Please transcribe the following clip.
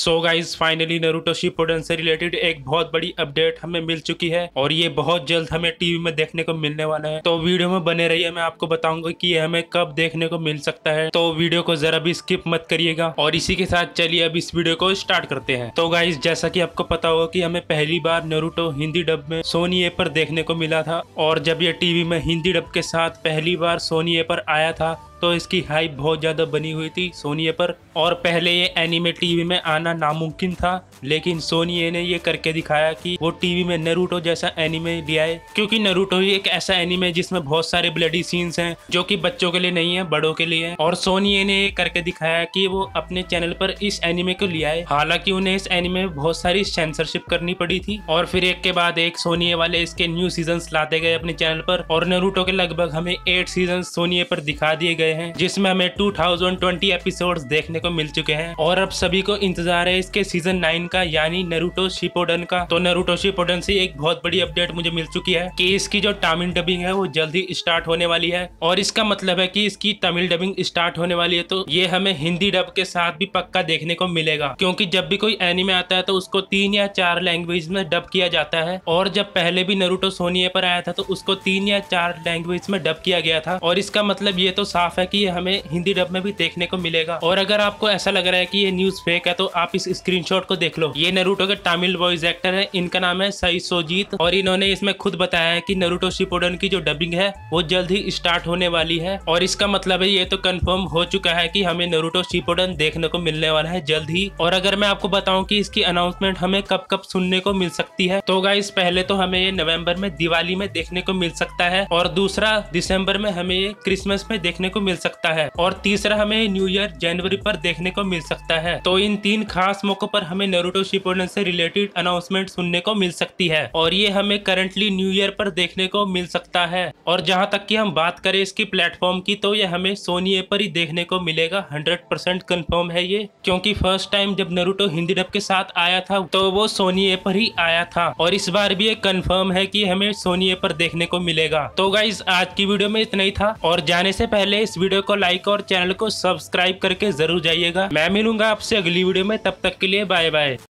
सो guys finally Naruto Shippuden से related एक बहुत बड़ी अपडेट हमें मिल चुकी है और ये बहुत जल्द हमें टीवी में देखने को मिलने वाला है तो वीडियो में बने रहिए मैं आपको बताऊंगा कि हमें कब देखने को मिल सकता है तो वीडियो को जरा भी स्किप मत करिएगा और इसी के साथ चलिए अब इस वीडियो को स्टार्ट करते हैं तो गाइज जैसा की आपको पता होगा की हमें पहली बार नरूटो हिंदी डब में सोनी ए पर देखने को मिला था और जब ये टीवी में हिंदी डब के साथ पहली बार सोनी ए पर आया था तो इसकी हाइप बहुत ज़्यादा बनी हुई थी सोनी पर और पहले ये एनिमे टीवी में आना नामुमकिन था लेकिन सोनी ने ये करके दिखाया कि वो टीवी में नरूटो जैसा एनिमे है क्योंकि नरूटो ही एक ऐसा एनिमे जिसमें बहुत सारे ब्लडी सीन्स हैं जो कि बच्चों के लिए नहीं है बड़ों के लिए और सोनी ने ये करके दिखाया कि वो अपने चैनल पर इस एनिमे को लिया है हालांकि उन्हें इस एनिमे में बहुत सारी सेंसरशिप करनी पड़ी थी और फिर एक के बाद एक सोनी वाले इसके न्यू सीजन लाते गए अपने चैनल पर और नरूटो के लगभग हमें एट सीजन सोनी पर दिखा दिए गए हैं जिसमें हमें 2020 एपिसोड्स देखने को मिल चुके हैं और अब सभी को इंतजार है इसके सीजन नाइन का यानी नरूटो शिपोडन का तो नरूटो शिपोडन से एक बहुत बड़ी अपडेट मुझे मिल चुकी है की इसकी जो तमिल डबिंग है वो जल्द ही स्टार्ट होने वाली है और इसका मतलब है की इसकी तमिल डबिंग स्टार्ट होने वाली है तो ये हमें हिंदी डब के साथ भी पक्का देखने को मिलेगा क्योंकि जब भी कोई एनिमे आता है तो उसको तीन या चार लैंग्वेज में डब किया जाता है और जब पहले भी नरूटो सोनिया पर आया था तो उसको तीन या चार लैंग्वेज में डब किया गया था और इसका मतलब ये तो साफ साफ है कि ये हमें हिंदी डब में भी देखने को मिलेगा और अगर आपको ऐसा लग रहा है कि ये न्यूज फेक है तो आप इस स्क्रीनशॉट को देख लो ये नरूटो के तमिल वॉइस एक्टर है इनका नाम है सई सोजीत और इन्होंने इसमें खुद बताया है की नरूटो शिपोडन की जो डबिंग है वो जल्द ही स्टार्ट होने वाली है और इसका मतलब है ये तो कन्फर्म हो चुका है की हमें नरूटो शिपोडन देखने को मिलने वाला है जल्द ही और अगर मैं आपको बताऊँ की इसकी अनाउंसमेंट हमें कब कब सुनने को मिल सकती है तो गाइस पहले तो हमें ये नवंबर में दिवाली में देखने को मिल सकता है और दूसरा दिसंबर में हमें ये क्रिसमस में देखने को मिल सकता है और तीसरा हमें न्यू ईयर जनवरी पर देखने को मिल सकता है तो इन तीन खास मौकों पर हमें नेरूटो शिपोर्डन से रिलेटेड अनाउंसमेंट सुनने को मिल सकती है और ये हमें करंटली न्यू ईयर पर देखने को मिल सकता है और जहाँ तक की हम बात करें इसकी प्लेटफॉर्म की तो ये हमें सोनी पर ही देखने को मिलेगा हंड्रेड परसेंट कन्फर्म है ये क्योंकि फर्स्ट टाइम जब नरूटो हिंदी डब के साथ आया था तो वो सोनी पर ही आया था और इस बार भी ये कन्फर्म है की हमें सोनी पर देखने को मिलेगा तो गाइज आज की वीडियो में इतना ही था और जाने से पहले इस इस वीडियो को लाइक और चैनल को सब्सक्राइब करके जरूर जाइएगा मैं मिलूंगा आपसे अगली वीडियो में तब तक के लिए बाय बाय